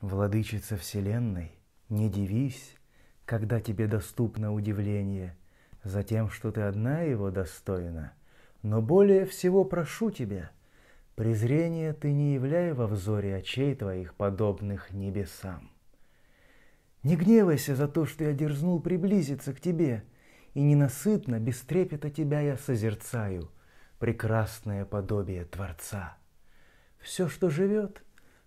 Владычица Вселенной, не дивись, когда тебе доступно удивление, за тем, что ты одна его достойна. Но более всего прошу тебя, презрение ты не являй во взоре очей твоих, подобных небесам. Не гневайся за то, что я дерзнул приблизиться к тебе, и ненасытно, без трепета тебя я созерцаю, прекрасное подобие Творца. Все, что живет,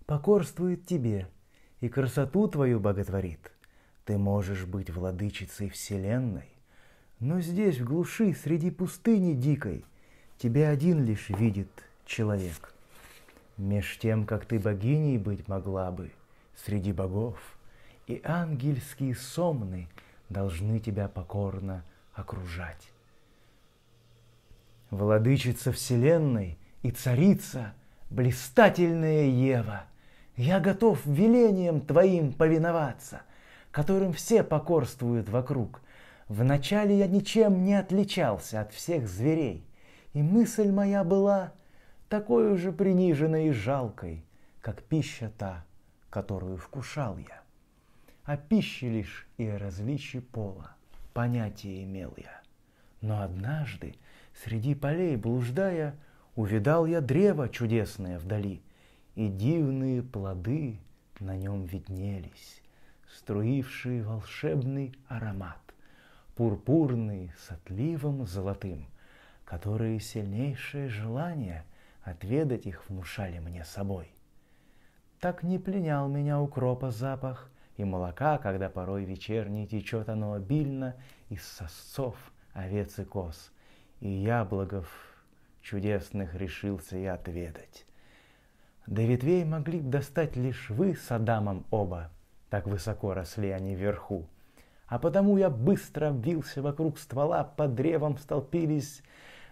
покорствует тебе — и красоту твою боготворит. Ты можешь быть владычицей вселенной, но здесь, в глуши, среди пустыни дикой, тебя один лишь видит человек. Меж тем, как ты богиней быть могла бы среди богов, и ангельские сомны должны тебя покорно окружать. Владычица Вселенной и царица, блистательная Ева — я готов велением Твоим повиноваться, которым все покорствуют вокруг. Вначале я ничем не отличался от всех зверей, и мысль моя была такой же приниженной и жалкой, как пища та, которую вкушал я. О пище лишь и различий пола понятия имел я. Но однажды, среди полей блуждая, увидал я древо чудесное вдали — и дивные плоды на нем виднелись, струивший волшебный аромат, пурпурный с отливом золотым, которые сильнейшее желание отведать их внушали мне собой. Так не пленял меня укропа запах и молока, когда порой вечерней течет оно обильно из сосцов, овец и коз, и яблоков чудесных решился я отведать. До ветвей могли б достать лишь вы с Адамом оба, так высоко росли они вверху. А потому я быстро обвился вокруг ствола, под древом столпились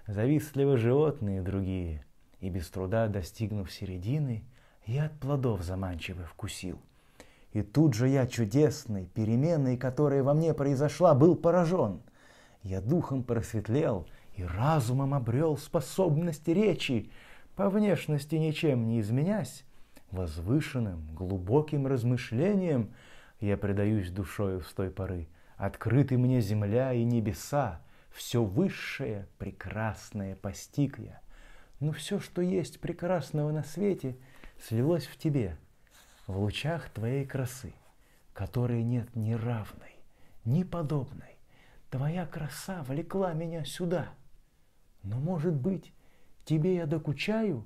завистливо животные другие, и без труда, достигнув середины, я от плодов заманчиво вкусил. И тут же я чудесной переменой, которая во мне произошла, был поражен. Я духом просветлел и разумом обрел способность речи, по внешности ничем не изменясь, возвышенным, глубоким размышлением я предаюсь душою с той поры. Открыты мне земля и небеса, все высшее, прекрасное постиг я. Но все, что есть прекрасного на свете, слилось в тебе, в лучах твоей красы, которой нет ни равной, ни подобной. Твоя краса влекла меня сюда. Но, может быть, тебе я докучаю,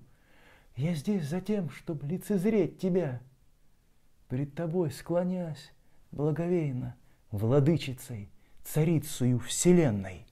я здесь за тем, чтобы лицезреть тебя. Пред тобой склонясь, благовейно, владычицей, царицею вселенной.